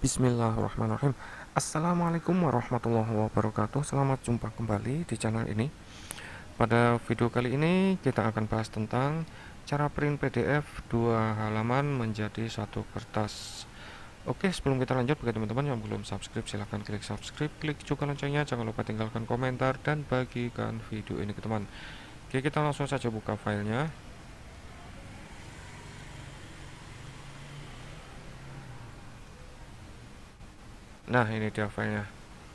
Bismillahirrahmanirrahim Assalamualaikum warahmatullahi wabarakatuh Selamat jumpa kembali di channel ini Pada video kali ini kita akan bahas tentang Cara print pdf dua halaman menjadi satu kertas Oke sebelum kita lanjut bagi teman-teman yang belum subscribe silahkan klik subscribe Klik juga loncengnya jangan lupa tinggalkan komentar dan bagikan video ini ke teman Oke kita langsung saja buka filenya nah ini dia filenya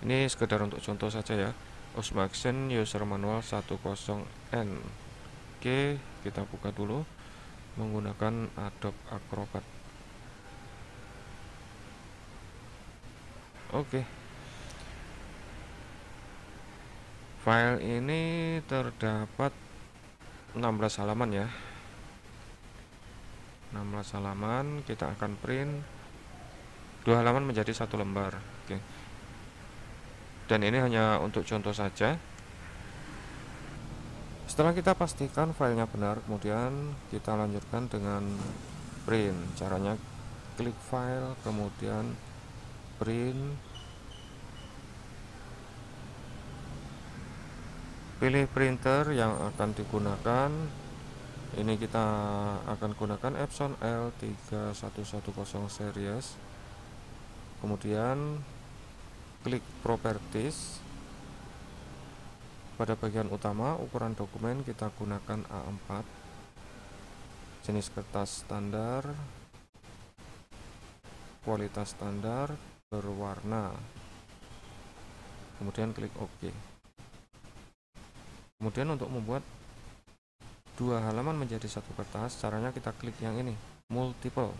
ini sekedar untuk contoh saja ya Osmo user manual 10n oke kita buka dulu menggunakan Adobe Acrobat oke file ini terdapat 16 halaman ya 16 halaman kita akan print dua halaman menjadi satu lembar oke. dan ini hanya untuk contoh saja setelah kita pastikan filenya benar kemudian kita lanjutkan dengan print caranya klik file kemudian print pilih printer yang akan digunakan ini kita akan gunakan Epson L3110 series kemudian klik properties pada bagian utama ukuran dokumen kita gunakan A4 jenis kertas standar kualitas standar berwarna kemudian klik OK kemudian untuk membuat dua halaman menjadi satu kertas caranya kita klik yang ini multiple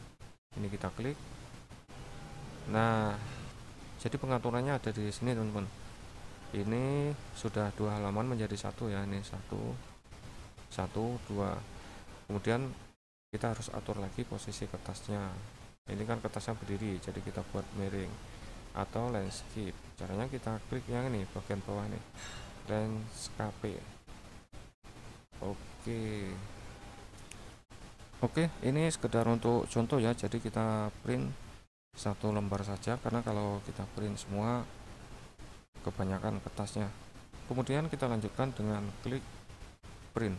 ini kita klik nah jadi pengaturannya ada di sini teman-teman ini sudah dua halaman menjadi satu ya ini satu satu dua kemudian kita harus atur lagi posisi kertasnya ini kan kertasnya berdiri jadi kita buat miring atau landscape caranya kita klik yang ini bagian bawah nih landscape oke oke ini sekedar untuk contoh ya jadi kita print satu lembar saja karena kalau kita print semua kebanyakan kertasnya kemudian kita lanjutkan dengan klik print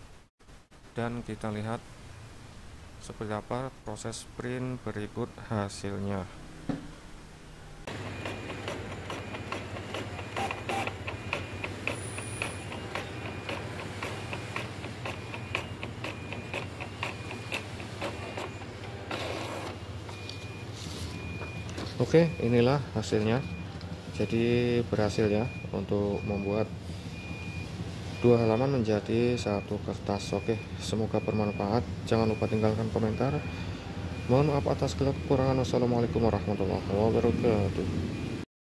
dan kita lihat seperti apa proses print berikut hasilnya Oke inilah hasilnya jadi berhasil ya untuk membuat dua halaman menjadi satu kertas oke semoga bermanfaat jangan lupa tinggalkan komentar mohon maaf atas kekurangan wassalamualaikum warahmatullahi wabarakatuh